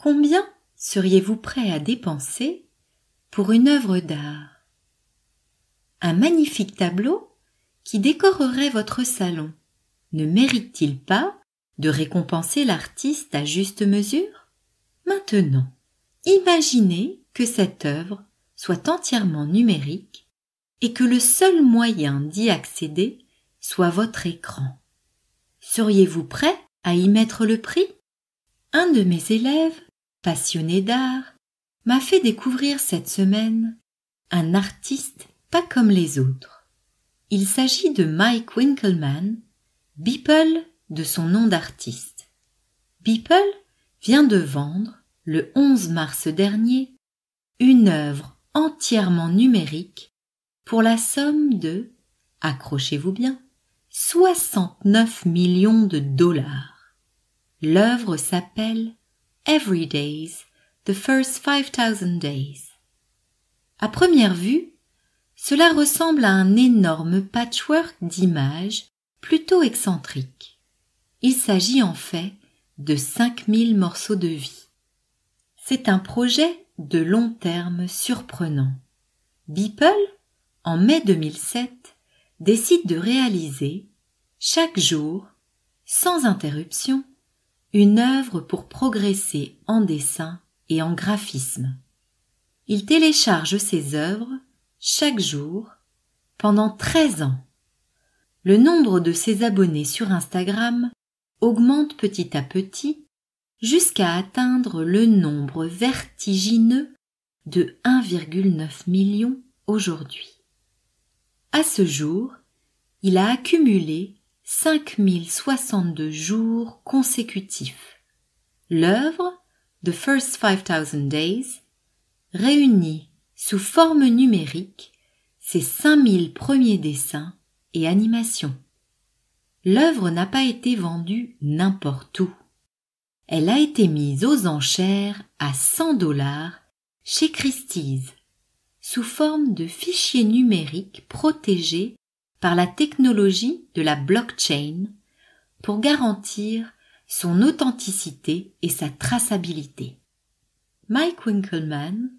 Combien seriez-vous prêt à dépenser pour une œuvre d'art Un magnifique tableau qui décorerait votre salon ne mérite-t-il pas de récompenser l'artiste à juste mesure Maintenant, imaginez que cette œuvre soit entièrement numérique et que le seul moyen d'y accéder soit votre écran. Seriez-vous prêt à y mettre le prix Un de mes élèves passionné d'art, m'a fait découvrir cette semaine un artiste pas comme les autres. Il s'agit de Mike Winkleman, Beeple de son nom d'artiste. Beeple vient de vendre, le 11 mars dernier, une œuvre entièrement numérique pour la somme de, accrochez-vous bien, 69 millions de dollars. L'œuvre s'appelle Every Days, The First 5000 Days. À première vue, cela ressemble à un énorme patchwork d'images plutôt excentrique. Il s'agit en fait de 5000 morceaux de vie. C'est un projet de long terme surprenant. Beeple, en mai 2007, décide de réaliser, chaque jour, sans interruption, une œuvre pour progresser en dessin et en graphisme. Il télécharge ses œuvres chaque jour pendant 13 ans. Le nombre de ses abonnés sur Instagram augmente petit à petit jusqu'à atteindre le nombre vertigineux de 1,9 million aujourd'hui. À ce jour, il a accumulé 5062 jours consécutifs. L'œuvre, The First 5000 Days, réunit sous forme numérique ses 5000 premiers dessins et animations. L'œuvre n'a pas été vendue n'importe où. Elle a été mise aux enchères à 100 dollars chez Christie's sous forme de fichier numérique protégé par la technologie de la blockchain pour garantir son authenticité et sa traçabilité. Mike Winkleman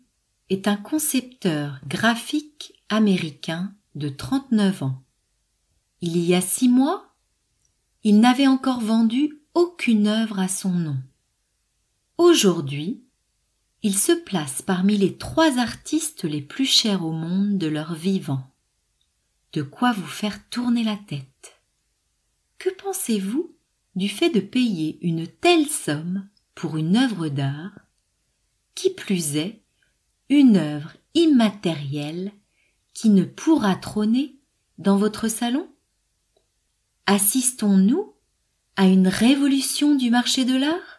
est un concepteur graphique américain de 39 ans. Il y a six mois, il n'avait encore vendu aucune œuvre à son nom. Aujourd'hui, il se place parmi les trois artistes les plus chers au monde de leur vivant de quoi vous faire tourner la tête. Que pensez-vous du fait de payer une telle somme pour une œuvre d'art, qui plus est une œuvre immatérielle qui ne pourra trôner dans votre salon Assistons-nous à une révolution du marché de l'art